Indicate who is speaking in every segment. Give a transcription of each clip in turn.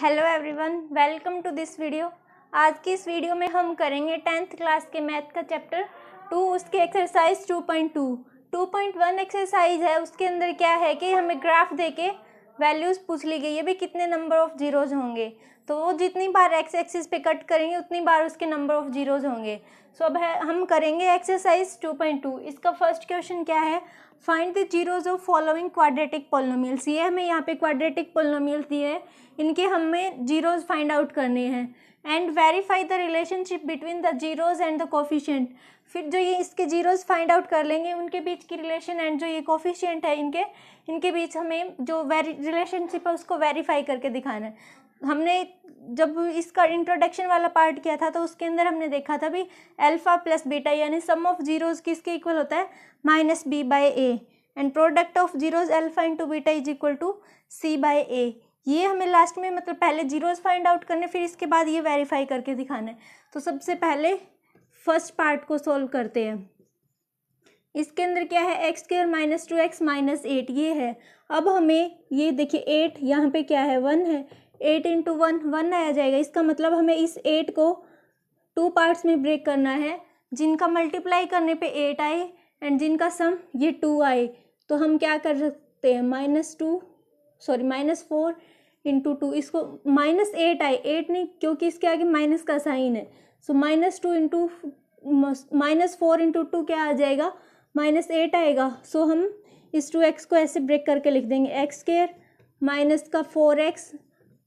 Speaker 1: hello everyone welcome to this video आज की इस वीडियो में हम करेंगे टेंथ क्लास के मैथ का चैप्टर टू उसके exercise two point two two point one exercise है उसके अंदर क्या है कि हमें ग्राफ दे के वैल्यूज़ पूछ ली गई है भी कितने नंबर ऑफ़ जीरोज होंगे तो वो जितनी बार एक्स एक्सिस पे कट करेंगे उतनी बार उसके नंबर ऑफ़ जीरोज होंगे सो so अब हम करेंगे एक्सरसाइज टू पॉइंट टू इसका फर्स्ट क्वेश्चन क्या है find the zeros of following quadratic polynomials ये हमें यहाँ पे क्वाड्रेटिक पोलोमियल्स दिए हैं इनके हमें जीरोज फाइंड आउट करने हैं and verify the relationship between the zeros and the coefficient फिर जो ये इसके जीरोज फाइंड आउट कर लेंगे उनके बीच की रिलेशन एंड जो ये कोफिशियंट है इनके इनके बीच हमें जो वेरी रिलेशनशिप है उसको वेरीफाई करके दिखाना है हमने जब इसका इंट्रोडक्शन वाला पार्ट किया था तो उसके अंदर हमने देखा था भी अल्फ़ा प्लस बीटा यानी सम ऑफ जीरोज़ किसके इक्वल होता है minus b by a and product of zeros alpha into beta is equal to c by a ये हमें लास्ट में मतलब पहले जीरोज़ फाइंड आउट करने फिर इसके बाद ये वेरीफाई करके दिखाना है तो सबसे पहले फर्स्ट पार्ट को सॉल्व करते हैं इसके अंदर क्या है x square minus two x minus eight ये है अब हमें ये देखिए एट यहाँ पे क्या है वन है एट इंटू वन वन आया जाएगा इसका मतलब हमें इस एट को टू पार्ट्स में ब्रेक करना है जिनका मल्टीप्लाई करने पे एट आए एंड जिनका सम ये टू आए तो हम क्या कर सकते हैं minus two sorry minus four into two इसको माइनस एट आए एट नहीं क्योंकि इसके आगे माइनस का साइन है so minus two into minus four into two क्या आ जाएगा माइनस एट आएगा सो so, हम इस टू एक्स को ऐसे ब्रेक करके लिख देंगे एक्स केयर माइनस का four x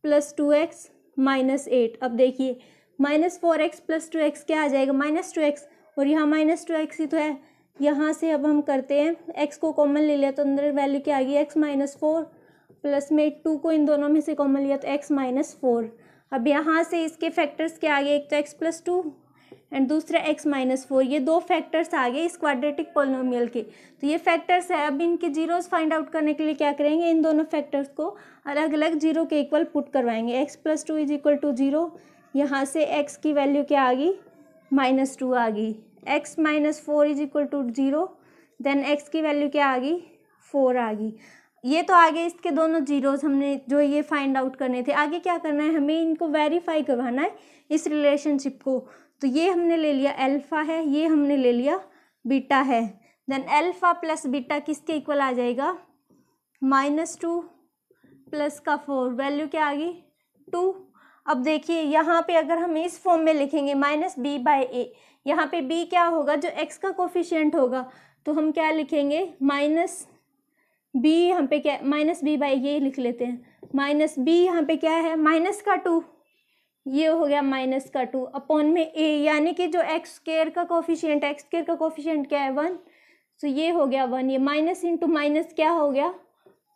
Speaker 1: plus two x minus eight अब देखिए minus four x plus two x क्या आ जाएगा माइनस टू एक्स और यहाँ माइनस टू एक्स ही तो है यहाँ से अब हम करते हैं एक्स को कॉमन ले लिया तो अंदर वैल्यू क्या आ गई एक्स माइनस फोर प्लस में टू को इन दोनों में से कॉमन लिया तो एक्स माइनस फोर अब यहाँ से इसके फैक्टर्स क्या आ गए एक तो एक्स प्लस टू एंड दूसरा एक्स माइनस फोर ये दो फैक्टर्स आ गए इस क्वाड्रेटिक पोलिनोमियल के तो ये फैक्टर्स है अब इनके जीरोस फाइंड आउट करने के लिए क्या करेंगे इन दोनों फैक्टर्स को अलग अलग जीरो के इक्वल पुट करवाएंगे x plus two is equal to zero यहाँ से एक्स की वैल्यू क्या आ गई माइनस टू आ गई x minus four is equal to zero then x की वैल्यू क्या आ गई फोर आ गई ये तो आगे इसके दोनों जीरोज हमने जो ये फाइंड आउट करने थे आगे क्या करना है हमें इनको वेरीफाई करवाना है इस रिलेशनशिप को तो ये हमने ले लिया अल्फ़ा है ये हमने ले लिया बीटा है देन अल्फ़ा प्लस बीटा किसके इक्वल आ जाएगा माइनस टू प्लस का फोर वैल्यू क्या आ गई टू अब देखिए यहाँ पे अगर हम इस फॉर्म में लिखेंगे माइनस बी बाई ए यहाँ पे बी क्या होगा जो एक्स का कोफिशियंट होगा तो हम क्या लिखेंगे माइनस बी यहाँ पे क्या माइनस बी बाई ए लिख लेते हैं माइनस बी यहाँ पे क्या है माइनस का टू ये हो गया माइनस का टू अपॉन में ए यानी कि जो एक्स केयर का कॉफिशियंट एक्स केयर का कॉफिशियंट क्या है वन सो ये हो गया वन ये माइनस इंटू माइनस क्या हो गया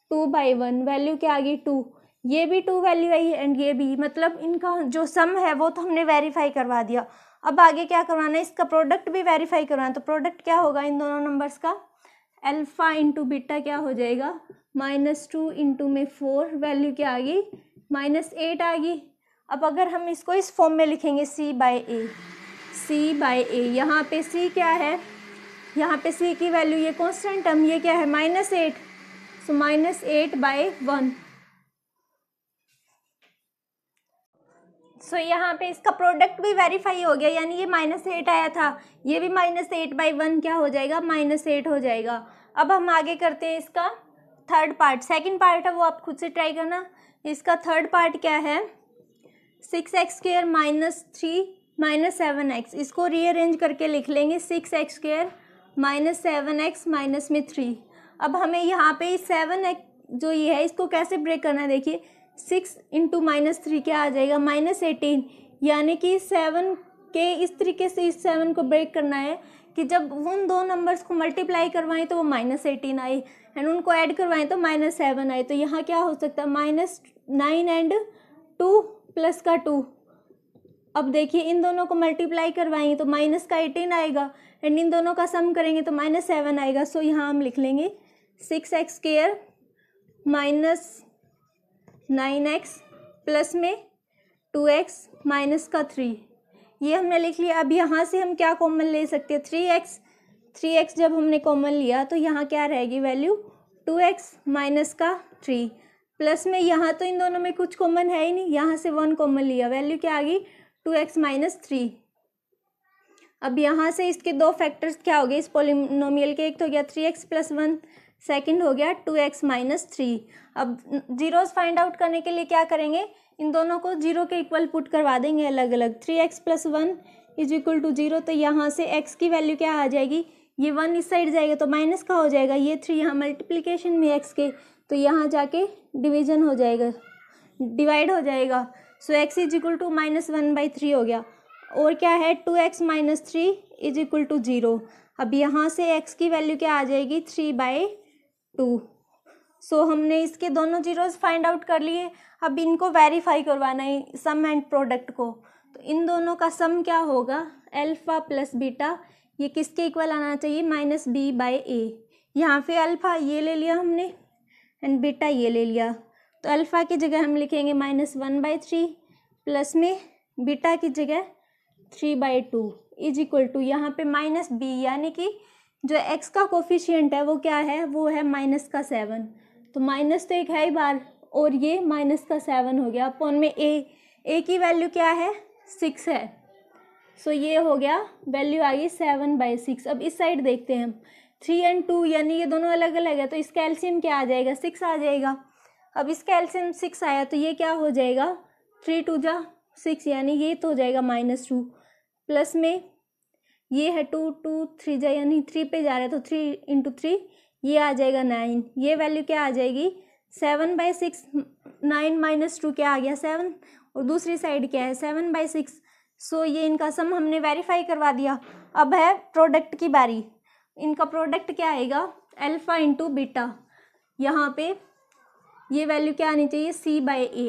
Speaker 1: टू बाई वन वैल्यू क्या आ गई टू ये भी टू वैल्यू आई एंड ये भी मतलब इनका जो सम है वो तो हमने वेरीफाई करवा दिया अब आगे क्या करवाना है इसका प्रोडक्ट भी वेरीफाई करवाना तो प्रोडक्ट क्या होगा इन दोनों नंबर्स का एल्फा इंटू बीटा क्या हो जाएगा माइनस टू इंटू में फोर वैल्यू क्या आ गई माइनस एट आ गई अब अगर हम इसको इस फॉर्म में लिखेंगे सी bye A C bye a यहाँ पे सी क्या है यहाँ पे सी की वैल्यू ये कॉन्स्टेंट टर्म ये क्या है minus eight so minus eight by one so यहाँ पे इसका प्रोडक्ट भी वेरीफाई हो गया यानी ये माइनस एट आया था ये भी माइनस एट बाई वन क्या हो जाएगा माइनस एट हो जाएगा अब हम आगे करते हैं इसका थर्ड पार्ट सेकंड पार्ट है वो आप खुद से ट्राई करना इसका थर्ड पार्ट क्या है six x square minus three minus seven x इसको रीअरेंज करके लिख लेंगे six x square minus seven x minus में थ्री अब हमें यहाँ पे सेवन एक्स जो ये है इसको कैसे ब्रेक करना है देखिए सिक्स इंटू माइनस थ्री क्या आ जाएगा माइनस एटीन यानी कि सेवन के इस तरीके से इस सेवन को ब्रेक करना है कि जब उन दो नंबर्स को मल्टीप्लाई करवाएं तो वो माइनस एटीन आई एंड उनको ऐड करवाएं तो माइनस सेवन आई तो यहाँ क्या हो सकता है minus nine and two plus का टू अब देखिए इन दोनों को मल्टीप्लाई करवाएंगे तो माइनस का एटीन आएगा एंड इन दोनों का सम करेंगे तो माइनस सेवन आएगा सो यहाँ हम लिख लेंगे six x square minus nine x plus में टू एक्स माइनस का थ्री ये हमने लिख लिया अब यहाँ से हम क्या कॉमन ले सकते हैं थ्री एक्स थ्री एक्स जब हमने कॉमन लिया तो यहाँ क्या रहेगी वैल्यू टू एक्स माइनस का थ्री प्लस में यहाँ तो इन दोनों में कुछ कॉमन है ही नहीं यहाँ से वन कॉमन लिया वैल्यू क्या आ गई टू एक्स माइनस थ्री अब यहाँ से इसके दो फैक्टर्स क्या हो गए इस पोलिनोमियल के एक तो हो गया three x plus one second हो गया टू एक्स माइनस थ्री अब जीरोज फाइंड आउट करने के लिए क्या करेंगे इन दोनों को जीरो के इक्वल पुट करवा देंगे अलग अलग three x plus one is equal to zero तो यहाँ से एक्स की वैल्यू क्या आ जाएगी ये वन इस साइड जाएगा तो माइनस का हो जाएगा ये थ्री यहाँ मल्टीप्लीकेशन में एक्स के तो यहाँ जाके डिवीजन हो जाएगा डिवाइड हो जाएगा so x is equal to minus one by three हो गया और क्या है two x minus three is equal to zero अब यहाँ से एक्स की वैल्यू क्या आ जाएगी थ्री बाई टू सो हमने इसके दोनों जीरोज़ फाइंड आउट कर लिए अब इनको वेरीफाई करवाना है सम एंड प्रोडक्ट को तो इन दोनों का सम क्या होगा एल्फ़ा प्लस बीटा ये किसके इक्वल आना चाहिए माइनस बी बाई ए यहाँ पे अल्फ़ा ये ले लिया हमने एंड बीटा ये ले लिया तो अल्फ़ा की जगह हम लिखेंगे minus one by three plus में बीटा की जगह three by two is equal to यहाँ पे माइनस बी यानी कि जो एक्स का कोफिशियंट है वो क्या है वो है माइनस का सेवन तो माइनस तो एक है ही बार और ये माइनस का सेवन हो गया अपॉन में ए ए की वैल्यू क्या है सिक्स है सो so ये हो गया वैल्यू आ गई सेवन बाई सिक्स अब इस साइड देखते हैं हम थ्री एंड टू यानी ये दोनों अलग अलग है तो इस कैल्शियम क्या आ जाएगा सिक्स आ जाएगा अब इस कैल्शियम सिक्स आया तो ये क्या हो जाएगा थ्री टू जा सिक्स यानी ये तो हो जाएगा माइनस टू प्लस में ये है टू टू थ्री जा यानी थ्री पे जा रहा है तो थ्री इंटू थ्री ये आ जाएगा नाइन ये वैल्यू क्या आ जाएगी seven by six nine minus two क्या आ गया सेवन और दूसरी साइड क्या है सेवन बाई सिक्स सो ये इनका सम हमने वेरीफाई करवा दिया अब है प्रोडक्ट की बारी इनका प्रोडक्ट क्या आएगा अल्फ़ा इंटू बीटा यहाँ पे ये वैल्यू क्या आनी चाहिए सी बाई ए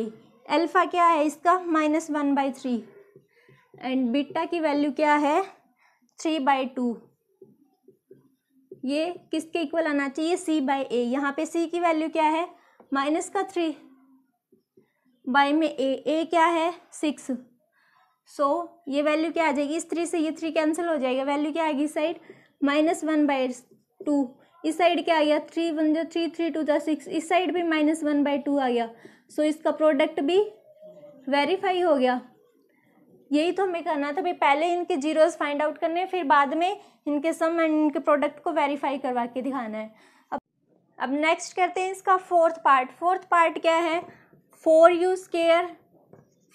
Speaker 1: अल्फ़ा क्या है इसका minus one by three and beta की वैल्यू क्या है थ्री बाई टू ये किसके इक्वल आना चाहिए सी बाई ए यहाँ पे सी की वैल्यू क्या है माइनस का थ्री बाई में ए ए क्या है सिक्स सो so, ये वैल्यू क्या आ जाएगी इस थ्री से ये थ्री कैंसिल हो जाएगा वैल्यू क्या आएगी side minus one by two इस साइड क्या आ गया थ्री वन जो थ्री थ्री टू जो सिक्स इस साइड भी माइनस वन बाई टू आ गया सो so, इसका प्रोडक्ट भी वेरीफाई हो गया यही तो हमें करना था भाई पहले इनके जीरोस फाइंड आउट करने फिर बाद में इनके सम एंड इनके प्रोडक्ट को वेरीफाई करवा के दिखाना है अब अब नेक्स्ट करते हैं इसका फोर्थ पार्ट फोर्थ पार्ट क्या है four u square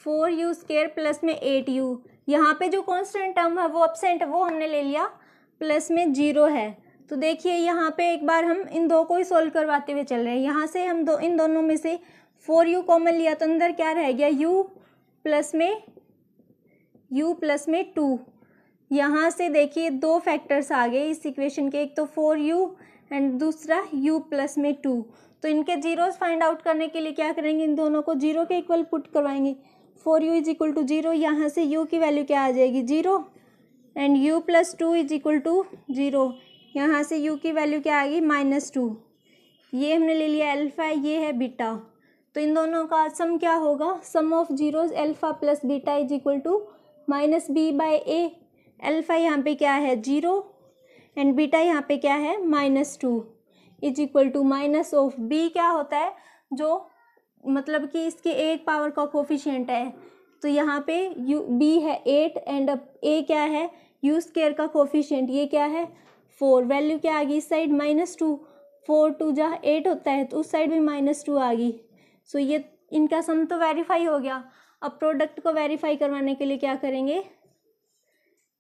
Speaker 1: four u square plus में एट यू यहाँ पर जो कॉन्स्टेंट टर्म है वो अपसेंट वो हमने ले लिया प्लस में जीरो है तो देखिए यहाँ पे एक बार हम इन दो को ही सोल्व करवाते हुए चल रहे हैं यहाँ से हम दो इन दोनों में से फोर यू कॉमन लिया तो अंदर क्या रह गया यू प्लस में यू प्लस में टू यहाँ से देखिए दो फैक्टर्स आ गए इस इक्वेशन के एक तो फोर यू एंड दूसरा यू प्लस में टू तो इनके जीरोस फाइंड आउट करने के लिए क्या करेंगे इन दोनों को जीरो के इक्वल पुट करवाएंगे four u is equal to zero यहाँ से यू की वैल्यू क्या आ जाएगी zero and u plus two is equal to zero यहाँ से u की वैल्यू क्या आएगी माइनस टू ये हमने ले लिया अल्फ़ा ये है बीटा तो इन दोनों का सम क्या होगा sum of zeros alpha plus beta is equal to minus b by a alpha यहाँ पे क्या है जीरो एंड बीटा यहाँ पे क्या है minus two is equal to minus of b क्या होता है जो मतलब कि इसके एक पावर का कोफिशियंट है तो यहाँ पे यू बी है एट एंड ए क्या है यू स्केयर का कोफिशियंट ये क्या है फोर वैल्यू क्या आ गई इस side minus two four two जहाँ एट होता है तो उस साइड भी माइनस टू आ गई सो so, ये इनका सम तो वेरीफाई हो गया अब प्रोडक्ट को वेरीफाई करवाने के लिए क्या करेंगे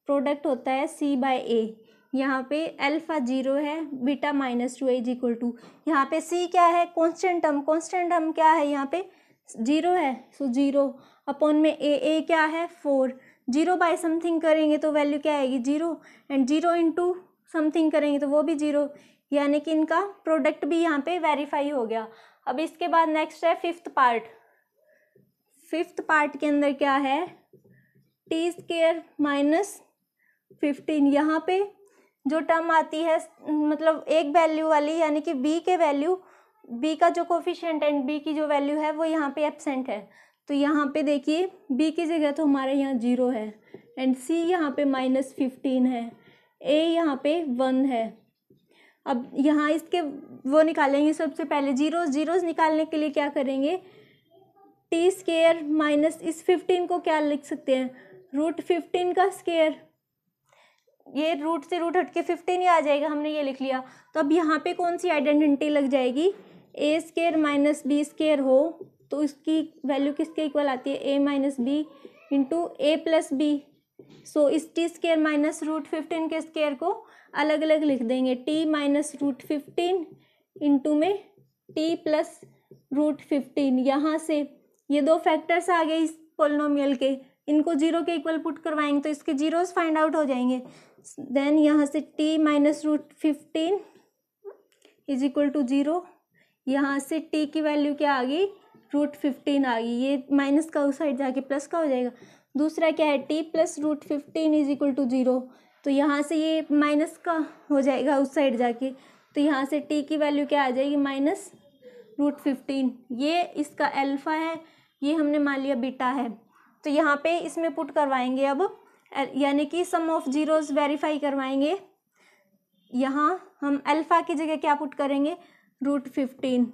Speaker 1: प्रोडक्ट होता है सी बाय ए यहाँ पे अल्फ़ा जीरो है beta minus two is equal to यहाँ पे सी क्या है कॉन्स्टेंट टर्म कॉन्स्टेंट टर्म क्या है यहाँ पे जीरो है सो जीरो अपॉन में ए ए क्या है फोर जीरो बाय समथिंग करेंगे तो वैल्यू क्या आएगी zero and zero into something करेंगे तो वो भी जीरो यानी कि इनका प्रोडक्ट भी यहाँ पे वेरीफाई हो गया अब इसके बाद नेक्स्ट है फिफ्थ पार्ट फिफ्थ पार्ट के अंदर क्या है टी स्केयर माइनस फिफ्टीन यहाँ पे जो टर्म आती है मतलब एक वैल्यू वाली यानी कि बी के वैल्यू बी का जो कोफिशेंट एंड बी की जो वैल्यू है वो यहाँ पे एबसेंट है तो यहाँ पे देखिए बी की जगह तो हमारे यहाँ जीरो है एंड सी यहाँ पे माइनस फिफ्टीन है ए यहाँ पे वन है अब यहाँ इसके वो निकालेंगे सबसे पहले जीरो जीरोज़ निकालने के लिए क्या करेंगे टी स्केयर माइनस इस फिफ्टीन को क्या लिख सकते हैं रूट फिफ्टीन का स्केयर ये रूट से रूट हट के फिफ्टीन ही आ जाएगा हमने ये लिख लिया तो अब यहाँ पे कौन सी आइडेंटिटी लग जाएगी a square minus b square हो तो इसकी वैल्यू किसके इक्वल आती है a minus b into a plus b so इस t square minus root fifteen के स्केयर को अलग अलग लिख देंगे t minus root fifteen into में टी प्लस रूट फिफ्टीन यहाँ से ये दो फैक्टर्स आ गए इस पोलिनोमियल के इनको जीरो के इक्वल पुट करवाएंगे तो इसके जीरोस फाइंड आउट हो जाएंगे देन यहाँ से t minus root fifteen is equal to zero यहाँ से टी की वैल्यू क्या आ गई रूट फिफ्टीन आ गई ये माइनस का उस साइड जाके प्लस का हो जाएगा दूसरा क्या है t plus root fifteen is equal to zero तो यहाँ से ये माइनस का हो जाएगा उस साइड जाके तो यहाँ से टी की वैल्यू क्या आ जाएगी माइनस रूट फिफ्टीन ये इसका एल्फ़ा है ये हमने मान लिया बीटा है तो यहाँ पे इसमें पुट करवाएंगे अब यानी कि सम ऑफ जीरोस वेरीफाई करवाएंगे यहाँ हम अल्फ़ा की जगह क्या पुट करेंगे रूट फिफ्टीन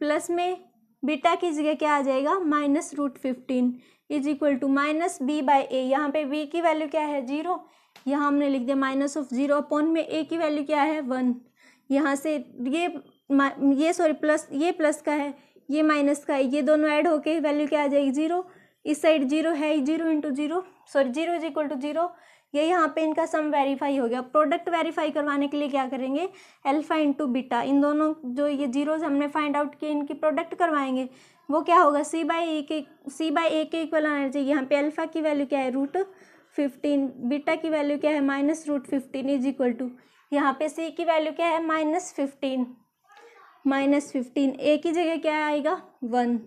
Speaker 1: प्लस में बीटा की जगह क्या आ जाएगा minus root fifteen is equal to minus b by a यहाँ पे बी की वैल्यू क्या है जीरो यहाँ हमने लिख दिया माइनस ऑफ जीरो अपॉन में ए की वैल्यू क्या है वन यहाँ से ये ये सॉरी प्लस ये प्लस का है ये माइनस का है ये दोनों ऐड होके वैल्यू क्या आ जाएगी जीरो इस साइड जीरो है zero into zero sorry zero is equal to zero ये यहाँ पे इनका सम वेरीफाई हो गया प्रोडक्ट वेरीफाई करवाने के लिए क्या करेंगे अल्फ़ा इंटू बीटा इन दोनों जो ये जीरोज हमने फाइंड आउट किए इनकी प्रोडक्ट करवाएंगे वो क्या होगा सी बाई ए के सी बाई ए के इक्वल आना चाहिए यहाँ पे अल्फ़ा की वैल्यू क्या है रूट फिफ्टीन बीटा की वैल्यू क्या है minus root fifteen is equal to यहाँ पे सी की वैल्यू क्या है minus fifteen minus fifteen A की जगह क्या आएगा वन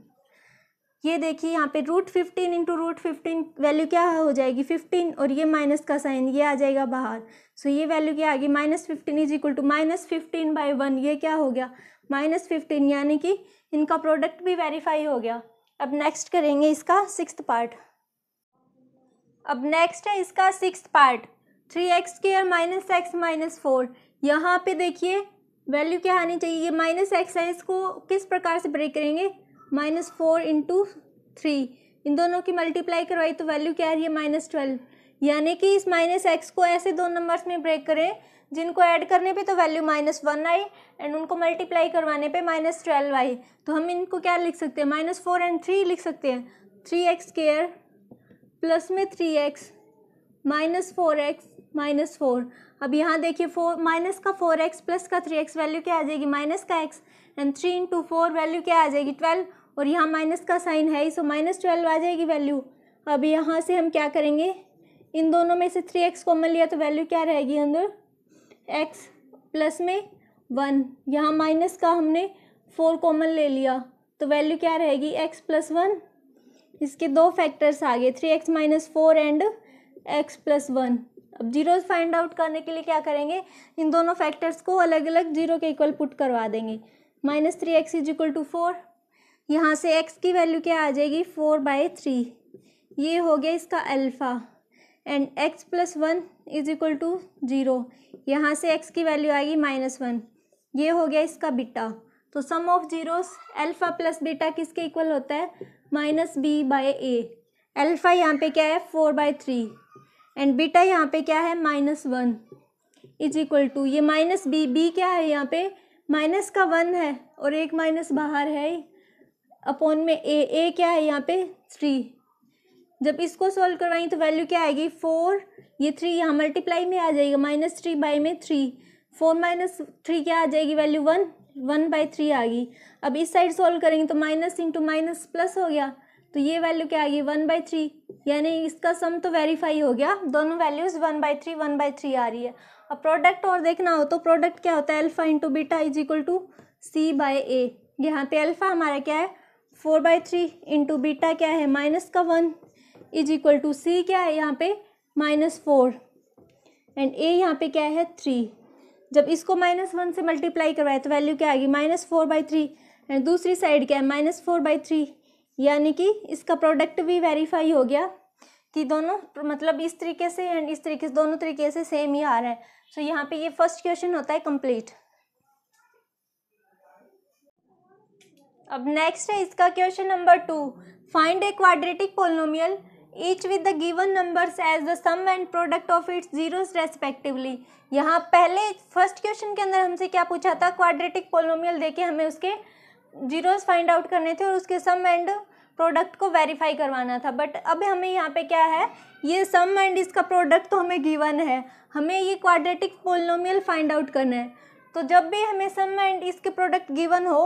Speaker 1: ये देखिए यहाँ पे root fifteen into root fifteen value क्या हो जाएगी फिफ्टीन और ये माइनस का साइन ये आ जाएगा बाहर सो ये वैल्यू क्या आ गई minus fifteen is equal to minus fifteen by one ये क्या हो गया माइनस फिफ्टीन यानी कि इनका प्रोडक्ट भी वेरीफाई हो गया अब नेक्स्ट करेंगे इसका सिक्स पार्ट अब नेक्स्ट है इसका six part three x square minus x minus four यहाँ पे देखिए वैल्यू क्या आनी चाहिए ये माइनस एक्स है इसको किस प्रकार से ब्रेक करेंगे माइनस फोर इंटू थ्री इन दोनों की मल्टीप्लाई करवाई तो वैल्यू क्या आ रही है माइनस ट्वेल्व यानी कि इस माइनस एक्स को ऐसे दो नंबर्स में ब्रेक करें जिनको ऐड करने पे तो वैल्यू माइनस वन आई एंड उनको मल्टीप्लाई करवाने पे माइनस ट्वेल्व आई तो हम इनको क्या लिख सकते हैं माइनस फोर एंड थ्री लिख सकते हैं थ्री एक्स केयर प्लस में three x minus four x minus four अब यहाँ देखिए फोर माइनस का फोर एक्स प्लस का थ्री एक्स वैल्यू क्या आ जाएगी माइनस का x and three into four value क्या आ जाएगी ट्वेल्व और यहाँ माइनस का साइन है ही सो माइनस ट्वेल्व आ जाएगी वैल्यू अब यहाँ से हम क्या करेंगे इन दोनों में से थ्री एक्स कॉमन लिया तो वैल्यू क्या रहेगी अंदर एक्स प्लस में वन यहाँ माइनस का हमने फोर कॉमन ले लिया तो वैल्यू क्या रहेगी एक्स प्लस वन इसके दो फैक्टर्स आ गए three x minus four and x plus one अब जीरोज फाइंड आउट करने के लिए क्या करेंगे इन दोनों फैक्टर्स को अलग अलग जीरो के इक्वल पुट करवा देंगे minus three x is equal to four यहाँ से एक्स की वैल्यू क्या आ जाएगी फोर बाई थ्री ये हो गया इसका alpha and x plus one is equal to zero यहाँ से एक्स की वैल्यू आएगी माइनस वन ये हो गया इसका बीटा तो sum of zeros alpha plus beta किसके इक्वल होता है minus b by a alpha यहाँ पे क्या है four by three and beta यहाँ पे क्या है minus one is equal to ये माइनस बी बी क्या है यहाँ पे माइनस का वन है और एक माइनस बाहर है अपॉन में ए ए क्या है यहाँ पे थ्री जब इसको सॉल्व करवाएंगे तो वैल्यू क्या आएगी फोर ये थ्री यहाँ मल्टीप्लाई में आ जाएगा माइनस थ्री बाई में थ्री फोर माइनस थ्री क्या आ जाएगी value one one by three आ गई अब इस साइड सॉल्व करेंगे तो माइनस इंटू माइनस प्लस हो गया तो ये वैल्यू क्या आएगी वन बाई थ्री यानी इसका सम तो वेरीफाई हो गया दोनों values one by three one by three आ रही है अब प्रोडक्ट और देखना हो तो प्रोडक्ट क्या होता है alpha into beta is equal to c by a यहाँ पे अल्फ़ा हमारा क्या है four by three into beta क्या है माइनस का one is equal to c क्या है यहाँ पे माइनस फोर एंड ए यहाँ पे क्या है थ्री जब इसको माइनस वन से मल्टीप्लाई करवाए तो वैल्यू क्या आएगी minus four by three and दूसरी साइड क्या है माइनस फोर बाई थ्री यानी कि इसका प्रोडक्ट भी वेरीफाई हो गया कि दोनों मतलब इस तरीके से एंड इस तरीके से दोनों तरीके से सेम ही आ रहा है सो so, यहाँ पे ये फर्स्ट क्वेश्चन होता है कंप्लीट अब नेक्स्ट है इसका question number two find a quadratic polynomial each with the given numbers as the sum and product of its zeros respectively यहाँ पहले फर्स्ट क्वेश्चन के अंदर हमसे क्या पूछा था क्वाड्रेटिक पोलोमियल देके हमें उसके जीरोस फाइंड आउट करने थे और उसके सम एंड प्रोडक्ट को वेरीफाई करवाना था बट अब हमें यहाँ पे क्या है ये सम एंड इसका प्रोडक्ट तो हमें गिवन है हमें ये क्वाड्रेटिक पोलिनोमियल फाइंड आउट करना है तो जब भी हमें सम एंड इसके प्रोडक्ट गिवन हो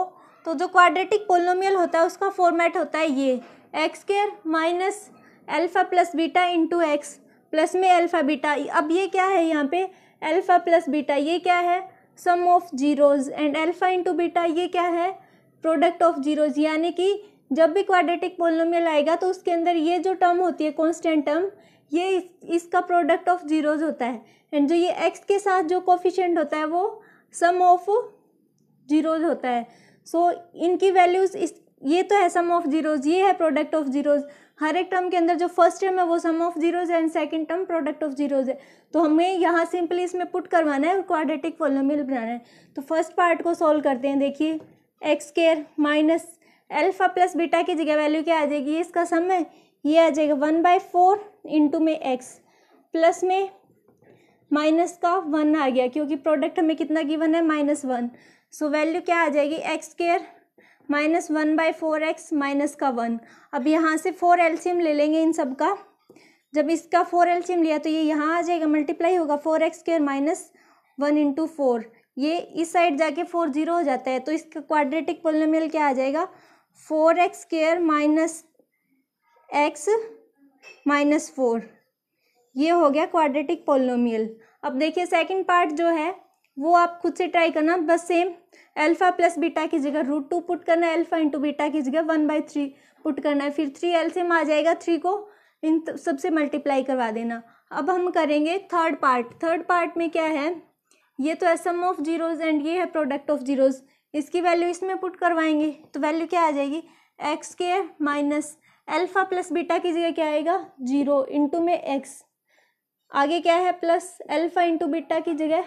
Speaker 1: तो जो क्वाड्रेटिक पोलिनोमियल होता है उसका फॉर्मेट होता है ये x square minus alpha plus beta into x plus में एल्फ़ा बीटा अब ये क्या है यहाँ पे एल्फ़ा प्लस बीटा ये क्या है sum of zeros and alpha into beta ये क्या है प्रोडक्ट ऑफ जीरोज यानी कि जब भी क्वाड्रेटिक पोलोमियल आएगा तो उसके अंदर ये जो टर्म होती है कॉन्स्टेंट टर्म ये इस, इसका प्रोडक्ट ऑफ जीरोज होता है एंड जो ये एक्स के साथ जो कोफिशेंट होता है वो सम ऑफ जीरोज होता है सो so, इनकी वैल्यूज़ इस ये तो है सम ऑफ जीरोज ये है प्रोडक्ट ऑफ जीरोज हर एक टर्म के अंदर जो फर्स्ट टर्म है वो sum of zeros and second term product of zeros है तो हमें यहाँ सिंपली इसमें पुट करवाना है और क्वाड्रेटिक पोलोमियल बनाना है तो फर्स्ट पार्ट को सॉल्व करते हैं देखिए x square minus alpha plus beta की जगह वैल्यू क्या आ जाएगी इसका सम है ये आ जाएगा वन बाई फोर इंटू में एक्स प्लस में माइनस का वन आ गया क्योंकि प्रोडक्ट हमें कितना गिवन है माइनस वन सो वैल्यू क्या आ जाएगी x square minus one by four x minus का वन अब यहाँ से फोर एल्सियम ले लेंगे इन सब का जब इसका फोर एल्सियम लिया तो ये यहाँ आ जाएगा मल्टीप्लाई होगा four x square minus one into four ये इस साइड जाके फोर जीरो हो जाता है तो इसका क्वाड्रेटिक पोलिनोमियल क्या आ जाएगा four x square minus x minus four ये हो गया क्वाड्रेटिक पोलिनोमियल अब देखिए सेकंड पार्ट जो है वो आप खुद से ट्राई करना बस सेम अल्फ़ा प्लस बीटा की जगह रूट टू पुट करना है अल्फ़ा इंटू बीटा की जगह वन बाई थ्री पुट करना है फिर थ्री एल से आ जाएगा थ्री को इन सबसे मल्टीप्लाई करवा देना अब हम करेंगे थर्ड पार्ट थर्ड पार्ट में क्या है ये तो S M of zeros and ये है प्रोडक्ट ऑफ जीरोज इसकी वैल्यू इसमें पुट करवाएंगे तो वैल्यू क्या आ जाएगी एक्स के माइनस एल्फ़ा प्लस बीटा की जगह क्या आएगा जीरो इंटू में एक्स आगे क्या है प्लस एल्फ़ा इंटू बीटा की जगह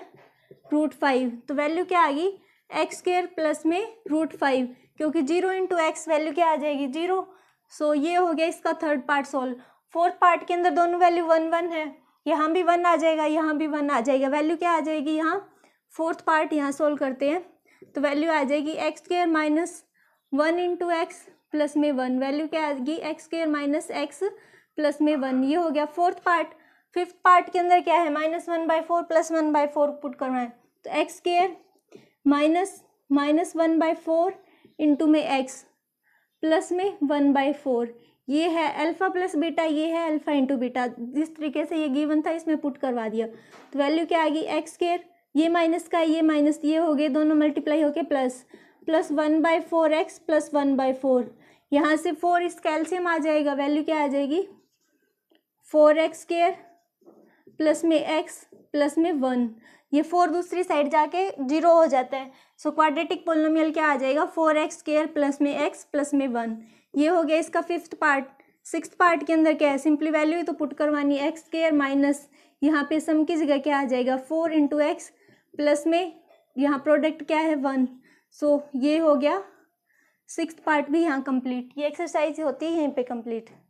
Speaker 1: रूट फाइव तो वैल्यू क्या आ गई एक्स स्केयर प्लस में रूट फाइव क्योंकि जीरो इंटू एक्स वैल्यू क्या आ जाएगी जीरो सो so, ये हो गया इसका third part solve fourth part के अंदर दोनों वैल्यू वन वन है यहाँ भी वन आ जाएगा यहाँ भी वन आ जाएगा वैल्यू क्या आ जाएगी यहाँ फोर्थ पार्ट यहाँ सोल्व करते हैं तो वैल्यू आ जाएगी x square minus one into x plus में वन वैल्यू क्या आएगी x square minus x plus में वन ये हो गया फोर्थ पार्ट फिफ्थ पार्ट के अंदर क्या है minus one by four plus one by four put करना है तो x square minus minus one by four into में एक्स प्लस में वन बाई फोर ये है अल्फ़ा प्लस बीटा ये है अल्फ़ा इंटू बीटा जिस तरीके से ये गिवन था इसमें पुट करवा दिया तो वैल्यू क्या आ गई एक्स स्केयर ये माइनस का ये माइनस ये हो गए दोनों मल्टीप्लाई होके plus plus one by four x plus one by four यहाँ से फोर इस कैल्शियम आ जाएगा वैल्यू क्या आ जाएगी फोर एक्स स्केयर प्लस में एक्स प्लस में वन ये फोर दूसरी साइड जाके जीरो हो जाता है सो क्वाड्रेटिक पोलोमियल क्या आ जाएगा फोर एक्स स्केयर प्लस में एक्स प्लस में वन ये हो गया इसका फिफ्थ पार्ट सिक्स पार्ट के अंदर क्या है सिंपली वैल्यू तो पुट करवानी एक्स स्केयर माइनस यहाँ पे सम की जगह क्या आ जाएगा फोर इंटू एक्स प्लस में यहाँ प्रोडक्ट क्या है वन सो so, ये हो गया सिक्स पार्ट भी यहाँ कंप्लीट ये एक्सरसाइज होती है यहीं पे कंप्लीट